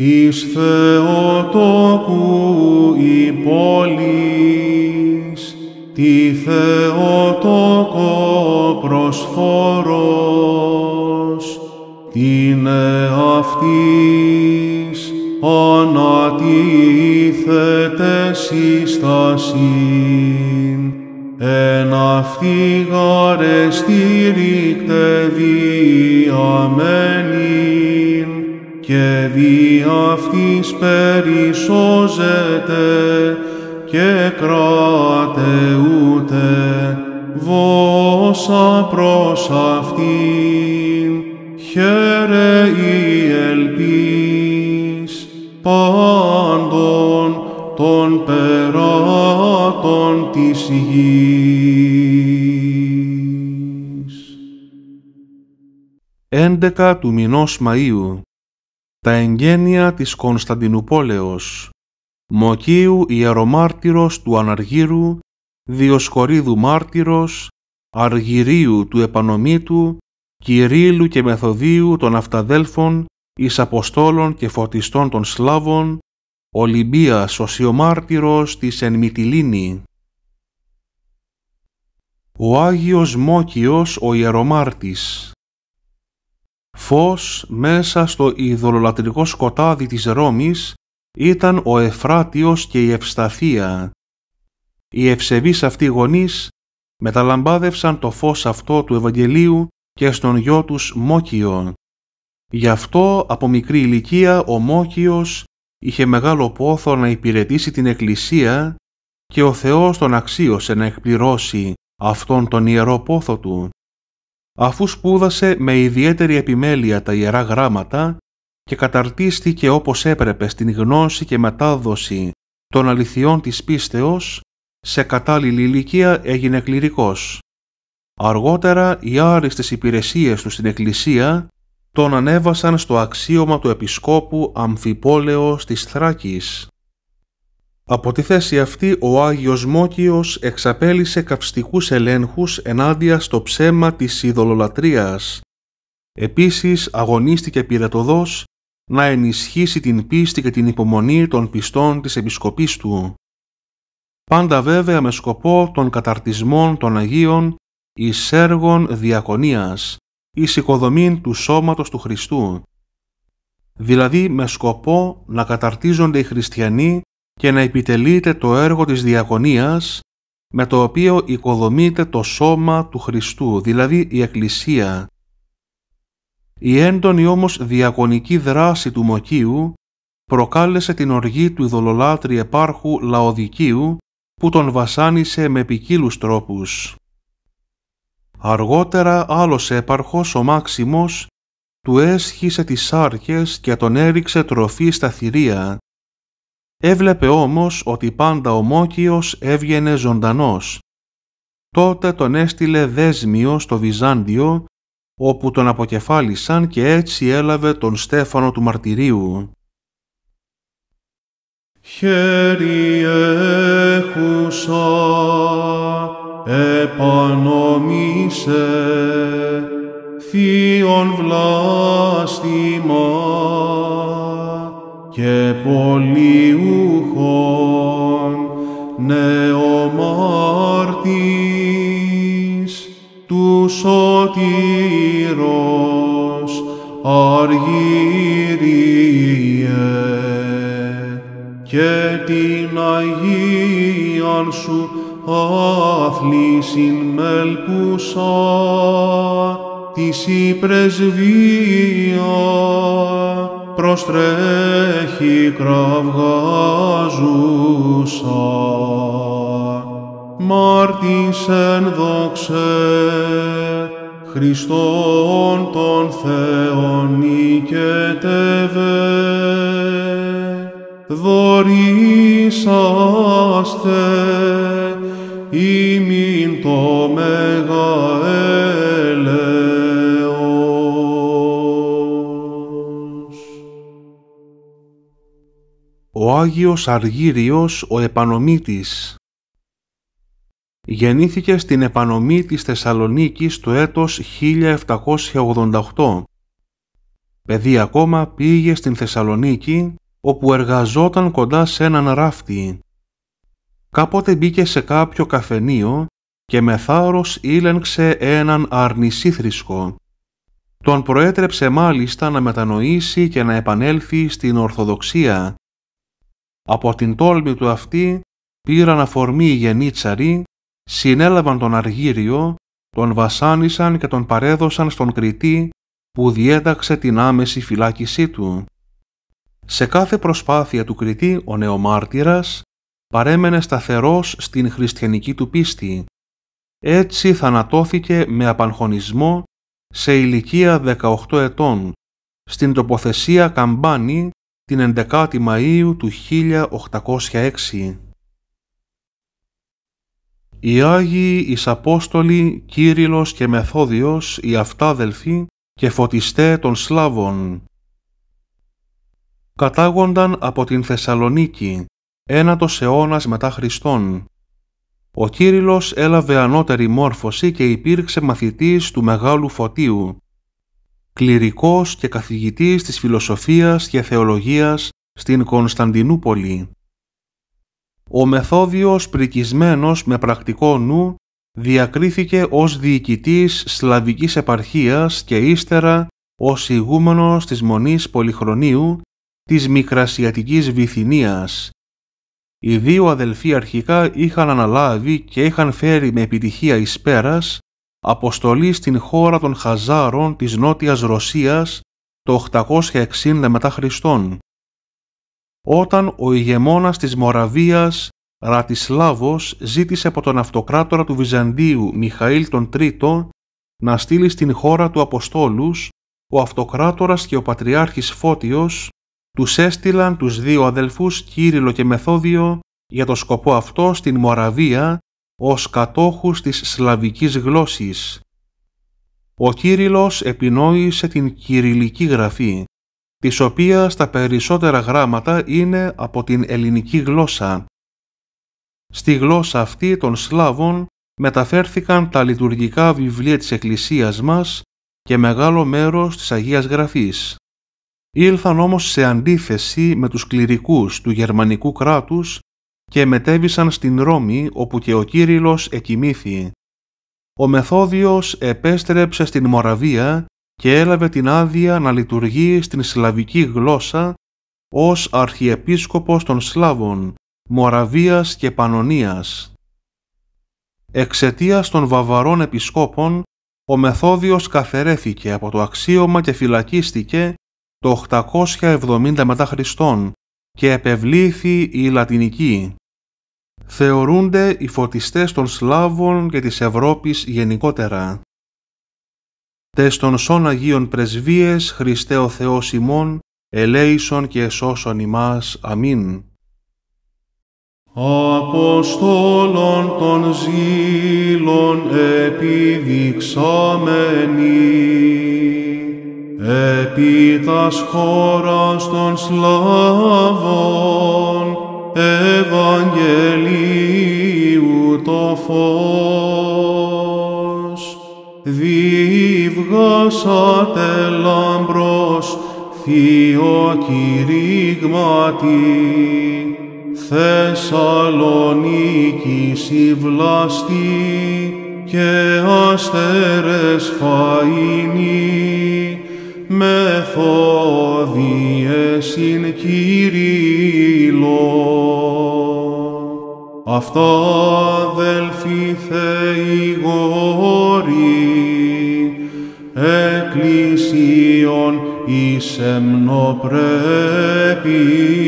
της Θεοτόκου η πόλης, τη Θεοτόκο προσφορός, την εαυτής ανατίθεται σύστασιν, εν αυτή γαρεστήρικτε διαμένη, και δι' αυτής περισσώζεται και ούτε βόσα προς αυτήν. Χαίρε η ελπίς πάντων των περάτων της γης. 11 του μηνός Μαΐου τα εγγένεια της Κωνσταντινουπόλεως, Μοκίου ιερομάρτυρος του Αναργύρου, Διοσκορίδου μάρτυρος, Αργυρίου του Επανομήτου, Κυρίλου και Μεθοδίου των Αυταδέλφων, εις Αποστόλων και Φωτιστών των Σλάβων, Ολυμπίας Σοσιομάρτυρος της εν Ο Άγιος Μόκιος ο Ιερομάρτης Φως μέσα στο ειδωλολατρικό σκοτάδι της Ρώμης ήταν ο Εφράτιος και η Ευσταθία. Οι ευσεβείς αυτοί γονείς μεταλαμπάδευσαν το φως αυτό του Ευαγγελίου και στον γιο τους Μόκιο. Γι' αυτό από μικρή ηλικία ο Μόκιος είχε μεγάλο πόθο να υπηρετήσει την Εκκλησία και ο Θεός τον αξίωσε να εκπληρώσει αυτόν τον ιερό πόθο του αφού σπούδασε με ιδιαίτερη επιμέλεια τα Ιερά Γράμματα και καταρτίστηκε όπως έπρεπε στην γνώση και μετάδοση των αληθιών της πίστεως, σε κατάλληλη ηλικία έγινε κληρικός. Αργότερα οι άριστες υπηρεσίες του στην Εκκλησία τον ανέβασαν στο αξίωμα του Επισκόπου Αμφιπόλεως της Θράκης από τη θέση αυτή ο Άγιος Μόκιος εξαπέλυσε καυστικούς ελέγχους ενάντια στο ψέμα της ειδωλολατρίας. Επίσης αγωνίστηκε πυρετοδός να ενισχύσει την πίστη και την υπομονή των πιστών της επισκοπής του. Πάντα βέβαια με σκοπό των καταρτισμών των Αγίων εις έργων διακονίας, εις οικοδομήν του σώματος του Χριστού. Δηλαδή με σκοπό να καταρτίζονται οι χριστιανοί και να επιτελείται το έργο της διαγωνίας με το οποίο οικοδομείται το σώμα του Χριστού, δηλαδή η Εκκλησία. Η έντονη όμως διαγωνική δράση του Μοκίου προκάλεσε την οργή του ειδωλολάτρη επάρχου Λαοδικίου που τον βασάνισε με ποικίλους τρόπους. Αργότερα άλλος έπαρχος, ο Μάξιμος, του έσχισε τις σάρκες και τον έριξε τροφή στα θηρία, Έβλεπε όμως ότι πάντα ο Μόκιος έβγαινε ζωντανός. Τότε τον έστειλε δέσμιο στο Βυζάντιο, όπου τον αποκεφάλισαν και έτσι έλαβε τον Στέφανο του Μαρτυρίου. Χέρι έχουσα, επανομίσε, θείον βλάστημα και πολύ νεομάρτης του σωτήρος αργύριε και την Αγίαν σου άθλησιν μελκουσά της υπρεσβείας προστρέχει κραυγάζουσα. Μάρτης εν δόξε, Χριστόν τον Θεόν νικετεύε, δωρήσαστε, ο Άγιος Αργύριος ο Επανομήτης. Γεννήθηκε στην Επανομή της Θεσσαλονίκης το έτος 1788. Παιδί ακόμα πήγε στην Θεσσαλονίκη, όπου εργαζόταν κοντά σε έναν ράφτη. Κάποτε μπήκε σε κάποιο καφενείο και με θάρρος ήλεγξε έναν αρνησίθρισκο. Τον προέτρεψε μάλιστα να μετανοήσει και να επανέλθει στην Ορθοδοξία, από την τόλμη του αυτή πήραν αφορμή οι γενίτσαροι, συνέλαβαν τον Αργύριο, τον βασάνισαν και τον παρέδωσαν στον Κριτή που διέταξε την άμεση φυλάκισή του. Σε κάθε προσπάθεια του Κριτή ο νεομάρτυρας παρέμενε σταθερός στην χριστιανική του πίστη. Έτσι θανατώθηκε με απαγχωνισμό σε ηλικία 18 ετών στην τοποθεσία Καμπάνη την 11η Μαΐου του 1806. Οι Άγιοι Απόστολοι Κύριλλος και Μεθόδιος, οι αυτάδελφοι και φωτιστέ των Σλάβων, κατάγονταν από την Θεσσαλονίκη, ένατος αιώνας μετά Χριστόν. Ο Κύριλλος έλαβε ανώτερη μόρφωση και υπήρξε μαθητής του Μεγάλου Φωτίου, κληρικός και καθηγητής της φιλοσοφίας και θεολογίας στην Κωνσταντινούπολη. Ο Μεθόδιος πρικισμένος με πρακτικό νου διακρίθηκε ως διοικητής Σλαβικής επαρχίας και ύστερα ως ηγούμενος της Μονής Πολυχρονίου της Μικρασιατικής Βυθινίας. Οι δύο αδελφοί αρχικά είχαν αναλάβει και είχαν φέρει με επιτυχία εις πέρας αποστολή στην χώρα των Χαζάρων της Νότιας Ρωσίας το 860 μετά Χριστόν, όταν ο ηγεμόνας της Μοραβίας Ρατισλάβος ζήτησε από τον αυτοκράτορα του Βυζαντίου Μιχαήλ τον Τρίτο να στείλει στην χώρα του Αποστόλους, ο αυτοκράτορας και ο πατριάρχης Φώτιος τους έστειλαν τους δύο αδελφούς Κύριλο και Μεθόδιο για το σκοπό αυτό στην Μοραβία ως κατόχους της σλαβικής γλώσσης. Ο Κύριλλος επινόησε την κυριλική γραφή, της οποίας τα περισσότερα γράμματα είναι από την ελληνική γλώσσα. Στη γλώσσα αυτή των Σλάβων μεταφέρθηκαν τα λειτουργικά βιβλία της Εκκλησίας μας και μεγάλο μέρος της Αγίας Γραφής. Ήλθαν όμως σε αντίθεση με τους κληρικούς του γερμανικού κράτους και μετέβησαν στην Ρώμη όπου και ο Κύριλλος εκοιμήθη. Ο Μεθόδιος επέστρεψε στην Μοραβία και έλαβε την άδεια να λειτουργεί στην σλαβική γλώσσα ως αρχιεπίσκοπος των Σλάβων, Μοραβίας και Πανωνίας. Εξαιτίας των βαβαρών επισκόπων, ο Μεθόδιος καθερέθηκε από το αξίωμα και φυλακίστηκε το 870 μετά Χριστόν, και επευλήθη η Λατινική. Θεωρούνται οι φωτιστές των Σλάβων και της Ευρώπης γενικότερα. Τες σών Αγίων Πρεσβείες, Χριστέ ο Θεός ημών, ελέησον και εσώσον ημάς. Αμήν. Αποστόλων των ζήλων επιδειξάμενοι, Επίτας τας χώρας των Σλάβων Ευαγγελίου το φως. Διευγάσατε λαμπρός θείο κηρύγματι Θεσσαλονίκης η βλάστη και αστέρες φαΐνη εφόδιες ειν Κύριλο. Αυτά αδελφοί θεηγόροι, εκκλησίων εις εμνοπρέπει.